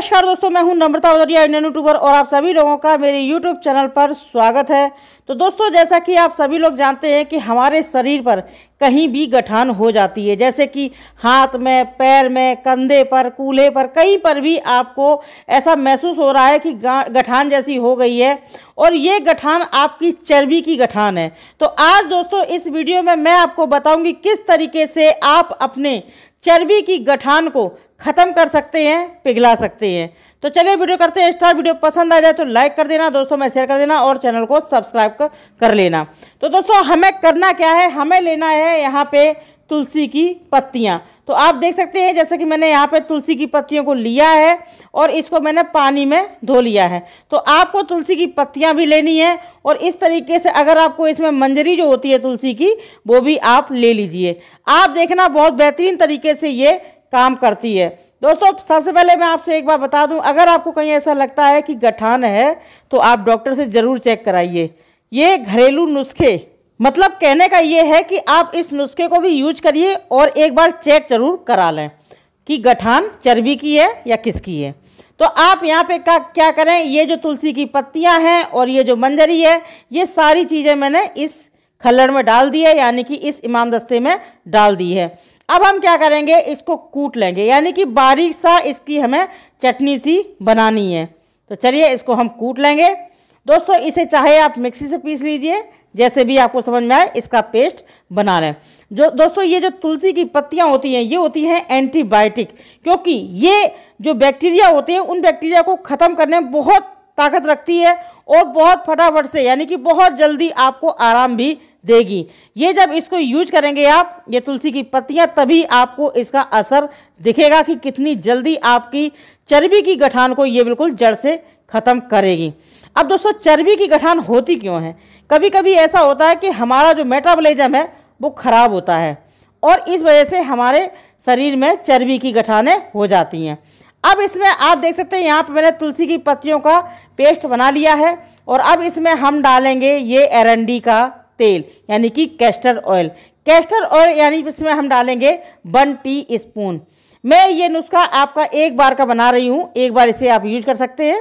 नमस्कार दोस्तों मैं हूं नम्रता उदरिया इंडियन यूट्यूबर और आप सभी लोगों का मेरे यूट्यूब चैनल पर स्वागत है तो दोस्तों जैसा कि आप सभी लोग जानते हैं कि हमारे शरीर पर कहीं भी गठान हो जाती है जैसे कि हाथ में पैर में कंधे पर कूल्हे पर कहीं पर भी आपको ऐसा महसूस हो रहा है कि गठान जैसी हो गई है और ये गठान आपकी चर्बी की गठान है तो आज दोस्तों इस वीडियो में मैं आपको बताऊंगी किस तरीके से आप अपने चर्बी की गठान को ख़त्म कर सकते हैं पिघला सकते हैं तो चलिए वीडियो करते हैं स्टार वीडियो पसंद आ जाए तो लाइक कर देना दोस्तों में शेयर कर देना और चैनल को सब्सक्राइब कर लेना तो दोस्तों हमें करना क्या है हमें लेना है यहाँ पे तुलसी की पत्तियाँ तो आप देख सकते हैं जैसे कि मैंने यहाँ पे तुलसी की पत्तियों को लिया है और इसको मैंने पानी में धो लिया है तो आपको तुलसी की पत्तियाँ भी लेनी है और इस तरीके से अगर आपको इसमें मंजरी जो होती है तुलसी की वो भी आप ले लीजिए आप देखना बहुत बेहतरीन तरीके से ये काम करती है दोस्तों सबसे पहले मैं आपसे एक बार बता दूं अगर आपको कहीं ऐसा लगता है कि गठान है तो आप डॉक्टर से ज़रूर चेक कराइए ये घरेलू नुस्खे मतलब कहने का ये है कि आप इस नुस्खे को भी यूज करिए और एक बार चेक जरूर करा लें कि गठान चर्बी की है या किसकी है तो आप यहाँ पे का क्या करें ये जो तुलसी की पत्तियाँ हैं और ये जो मंजरी है ये सारी चीज़ें मैंने इस खलड़ में डाल दी है यानी कि इस इमाम दस्ते में डाल दी है अब हम क्या करेंगे इसको कूट लेंगे यानी कि बारीक सा इसकी हमें चटनी सी बनानी है तो चलिए इसको हम कूट लेंगे दोस्तों इसे चाहे आप मिक्सी से पीस लीजिए जैसे भी आपको समझ में आए इसका पेस्ट बना लें जो दोस्तों ये जो तुलसी की पत्तियाँ होती हैं ये होती हैं एंटीबायोटिक क्योंकि ये जो बैक्टीरिया होते हैं उन बैक्टीरिया को ख़त्म करने में बहुत ताकत रखती है और बहुत फटाफट से यानी कि बहुत जल्दी आपको आराम भी देगी ये जब इसको यूज करेंगे आप ये तुलसी की पत्तियाँ तभी आपको इसका असर दिखेगा कि कितनी जल्दी आपकी चर्बी की गठान को ये बिल्कुल जड़ से ख़त्म करेगी अब दोस्तों चर्बी की गठान होती क्यों है कभी कभी ऐसा होता है कि हमारा जो मेटाबॉलिज्म है वो ख़राब होता है और इस वजह से हमारे शरीर में चर्बी की गठानें हो जाती हैं अब इसमें आप देख सकते हैं यहाँ पर मैंने तुलसी की पत्तियों का पेस्ट बना लिया है और अब इसमें हम डालेंगे ये एरंडी का तेल यानी कि कैस्टर ऑयल कैस्टर ऑयल यानी इसमें हम डालेंगे वन टी स्पून मैं ये नुस्खा आपका एक बार का बना रही हूँ एक बार इसे आप यूज कर सकते हैं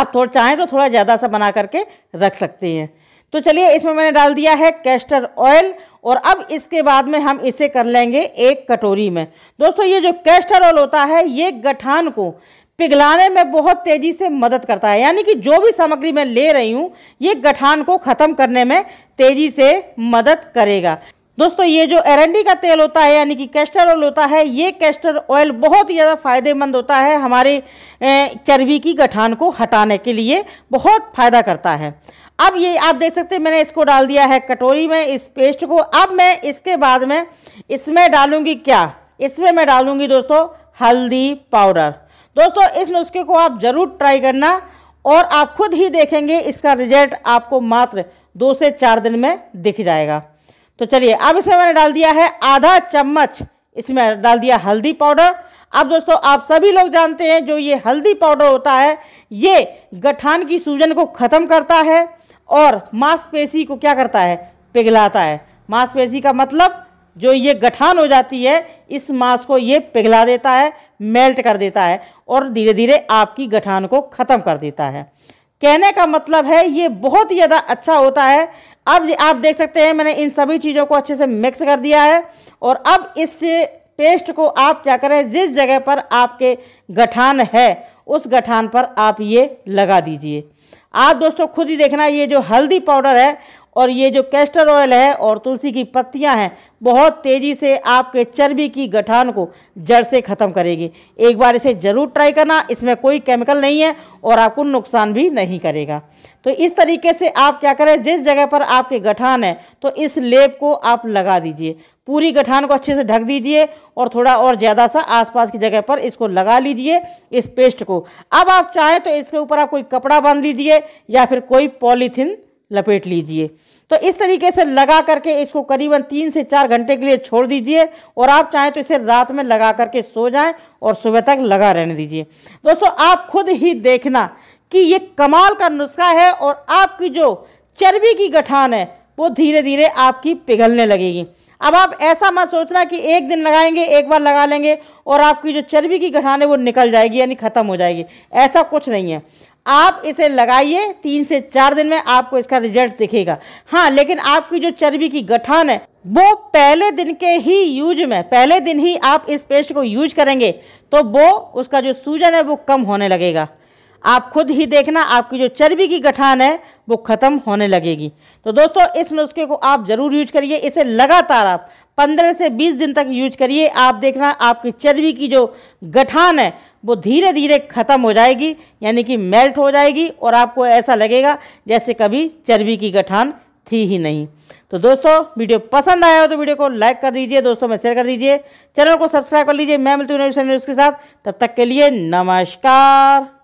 आप थोड़ा चाहें तो थोड़ा ज़्यादा सा बना करके रख सकते हैं तो चलिए इसमें मैंने डाल दिया है कैस्टर ऑयल और अब इसके बाद में हम इसे कर लेंगे एक कटोरी में दोस्तों ये जो कैस्टर ऑयल होता है ये गठान को पिघलाने में बहुत तेज़ी से मदद करता है यानी कि जो भी सामग्री मैं ले रही हूँ ये गठान को ख़त्म करने में तेज़ी से मदद करेगा दोस्तों ये जो एरंडी का तेल होता है यानी कि कैस्टर ऑयल होता है ये कैस्टर ऑयल बहुत ही ज़्यादा फायदेमंद होता है हमारे चर्बी की गठान को हटाने के लिए बहुत फ़ायदा करता है अब ये आप देख सकते हैं मैंने इसको डाल दिया है कटोरी में इस पेस्ट को अब मैं इसके बाद में इसमें डालूंगी क्या इसमें मैं डालूंगी दोस्तों हल्दी पाउडर दोस्तों इस नुस्खे को आप ज़रूर ट्राई करना और आप खुद ही देखेंगे इसका रिजल्ट आपको मात्र दो से चार दिन में दिख जाएगा तो चलिए अब इसमें मैंने डाल दिया है आधा चम्मच इसमें डाल दिया हल्दी पाउडर अब दोस्तों आप सभी लोग जानते हैं जो ये हल्दी पाउडर होता है ये गठान की सूजन को ख़त्म करता है और मांसपेशी को क्या करता है पिघलाता है मांसपेशी का मतलब जो ये गठान हो जाती है इस मांस को ये पिघला देता है मेल्ट कर देता है और धीरे धीरे आपकी गठान को ख़त्म कर देता है कहने का मतलब है ये बहुत ही ज़्यादा अच्छा होता है अब आप देख सकते हैं मैंने इन सभी चीज़ों को अच्छे से मिक्स कर दिया है और अब इस पेस्ट को आप क्या करें जिस जगह पर आपके गठान है उस गठान पर आप ये लगा दीजिए आप दोस्तों खुद ही देखना ये जो हल्दी पाउडर है और ये जो कैस्टर ऑयल है और तुलसी की पत्तियां हैं बहुत तेज़ी से आपके चर्बी की गठान को जड़ से ख़त्म करेगी एक बार इसे ज़रूर ट्राई करना इसमें कोई केमिकल नहीं है और आपको नुकसान भी नहीं करेगा तो इस तरीके से आप क्या करें जिस जगह पर आपके गठान है तो इस लेप को आप लगा दीजिए पूरी गठान को अच्छे से ढक दीजिए और थोड़ा और ज़्यादा सा आसपास की जगह पर इसको लगा लीजिए इस पेस्ट को अब आप चाहें तो इसके ऊपर आप कोई कपड़ा बांध लीजिए या फिर कोई पॉलीथीन लपेट लीजिए तो इस तरीके से लगा करके इसको करीबन तीन से चार घंटे के लिए छोड़ दीजिए और आप चाहें तो इसे रात में लगा करके सो जाएं और सुबह तक लगा रहने दीजिए दोस्तों आप खुद ही देखना कि ये कमाल का नुस्खा है और आपकी जो चर्बी की गठान है वो धीरे धीरे आपकी पिघलने लगेगी अब आप ऐसा मत सोचना कि एक दिन लगाएंगे एक बार लगा लेंगे और आपकी जो चर्बी की गठान है वो निकल जाएगी यानी ख़त्म हो जाएगी ऐसा कुछ नहीं है आप इसे लगाइए तीन से चार दिन में आपको इसका रिजल्ट दिखेगा हाँ लेकिन आपकी जो चर्बी की गठान है वो पहले दिन के ही यूज में पहले दिन ही आप इस पेस्ट को यूज करेंगे तो वो उसका जो सूजन है वो कम होने लगेगा आप खुद ही देखना आपकी जो चर्बी की गठान है वो ख़त्म होने लगेगी तो दोस्तों इस नुस्खे को आप ज़रूर यूज करिए इसे लगातार आप पंद्रह से बीस दिन तक यूज करिए आप देखना आपकी चर्बी की जो गठान है वो धीरे धीरे ख़त्म हो जाएगी यानी कि मेल्ट हो जाएगी और आपको ऐसा लगेगा जैसे कभी चर्बी की गठान थी ही नहीं तो दोस्तों वीडियो पसंद आया हो तो वीडियो को लाइक कर दीजिए दोस्तों में शेयर कर दीजिए चैनल को सब्सक्राइब कर लीजिए मैं मिलती हूँ न्यूज़ के साथ तब तक के लिए नमस्कार